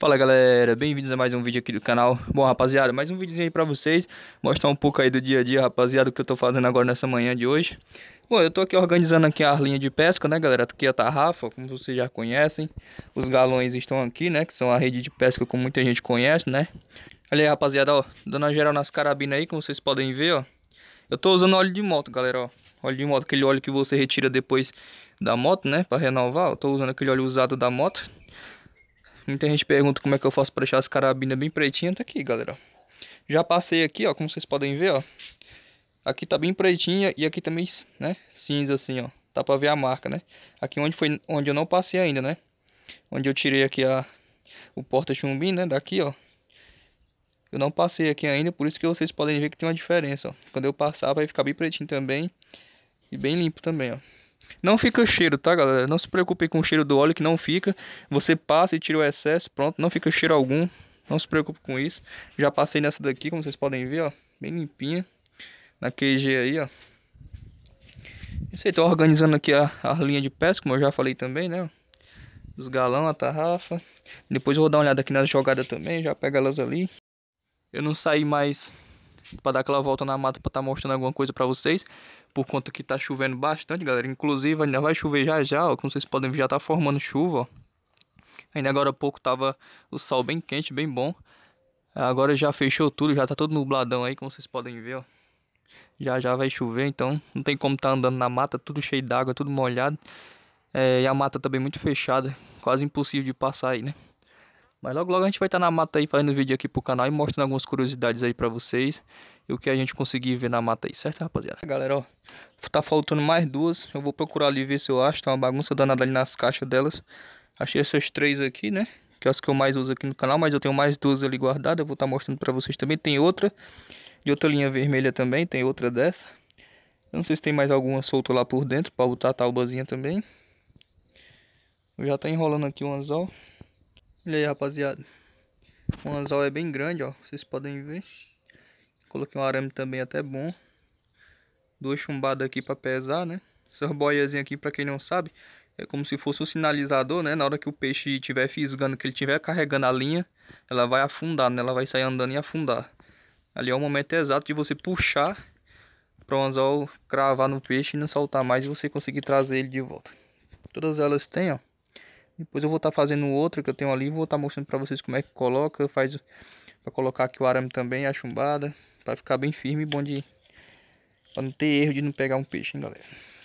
Fala galera, bem-vindos a mais um vídeo aqui do canal Bom rapaziada, mais um vídeo aí pra vocês Mostrar um pouco aí do dia a dia rapaziada O que eu tô fazendo agora nessa manhã de hoje Bom, eu tô aqui organizando aqui a linha de pesca, né galera Aqui é a tarrafa, como vocês já conhecem Os galões estão aqui, né Que são a rede de pesca como muita gente conhece, né Olha aí rapaziada, ó Dando geral nas carabinas aí, como vocês podem ver, ó Eu tô usando óleo de moto, galera, ó Óleo de moto, aquele óleo que você retira depois da moto, né Pra renovar, eu tô usando aquele óleo usado da moto Muita gente pergunta como é que eu faço para deixar as carabinas bem pretinhas. Tá aqui, galera. Já passei aqui, ó. Como vocês podem ver, ó. Aqui tá bem pretinha e aqui também, né? Cinza assim, ó. Tá pra ver a marca, né? Aqui onde foi, onde eu não passei ainda, né? Onde eu tirei aqui a, o porta-chumbim, né? Daqui, ó. Eu não passei aqui ainda, por isso que vocês podem ver que tem uma diferença, ó. Quando eu passar vai ficar bem pretinho também. E bem limpo também, ó. Não fica cheiro, tá, galera? Não se preocupe com o cheiro do óleo que não fica. Você passa e tira o excesso, pronto, não fica cheiro algum. Não se preocupe com isso. Já passei nessa daqui, como vocês podem ver, ó, bem limpinha. Na QG aí, ó. Isso aí, tô organizando aqui a, a linha de pesca, como eu já falei também, né? Os galão, a tarrafa. Depois eu vou dar uma olhada aqui nas jogadas também, já pega elas ali. Eu não saí mais para dar aquela volta na mata para estar tá mostrando alguma coisa para vocês, por conta que tá chovendo bastante, galera. Inclusive, ainda vai chover já já, ó, como vocês podem ver, já tá formando chuva, ó. Ainda agora há pouco tava o sol bem quente, bem bom. Agora já fechou tudo, já tá todo nubladão aí, como vocês podem ver, ó. Já já vai chover, então não tem como estar tá andando na mata, tudo cheio d'água, tudo molhado. É, e a mata também tá muito fechada, quase impossível de passar aí, né? Mas logo logo a gente vai estar tá na mata aí fazendo vídeo aqui pro canal e mostrando algumas curiosidades aí pra vocês. E o que a gente conseguir ver na mata aí, certo rapaziada? Galera, ó, tá faltando mais duas. Eu vou procurar ali ver se eu acho. Tá uma bagunça danada ali nas caixas delas. Achei essas três aqui, né? Que é as que eu mais uso aqui no canal, mas eu tenho mais duas ali guardadas. Eu vou estar tá mostrando pra vocês também. Tem outra de outra linha vermelha também, tem outra dessa. Eu não sei se tem mais alguma solta lá por dentro pra botar a taubazinha também. Eu já tá enrolando aqui o anzol. Olha aí, rapaziada. O anzol é bem grande, ó. Vocês podem ver. Coloquei um arame também até bom. Duas chumbadas aqui para pesar, né? Essas boiazinhas aqui, para quem não sabe, é como se fosse um sinalizador, né? Na hora que o peixe estiver fisgando, que ele estiver carregando a linha, ela vai afundar, né? Ela vai sair andando e afundar. Ali é o momento exato de você puxar para o anzol cravar no peixe e não soltar mais e você conseguir trazer ele de volta. Todas elas têm, ó. Depois eu vou estar tá fazendo outra que eu tenho ali, vou estar tá mostrando para vocês como é que coloca, faz para colocar aqui o arame também, a chumbada, para ficar bem firme e bom de para não ter erro de não pegar um peixe, hein, galera.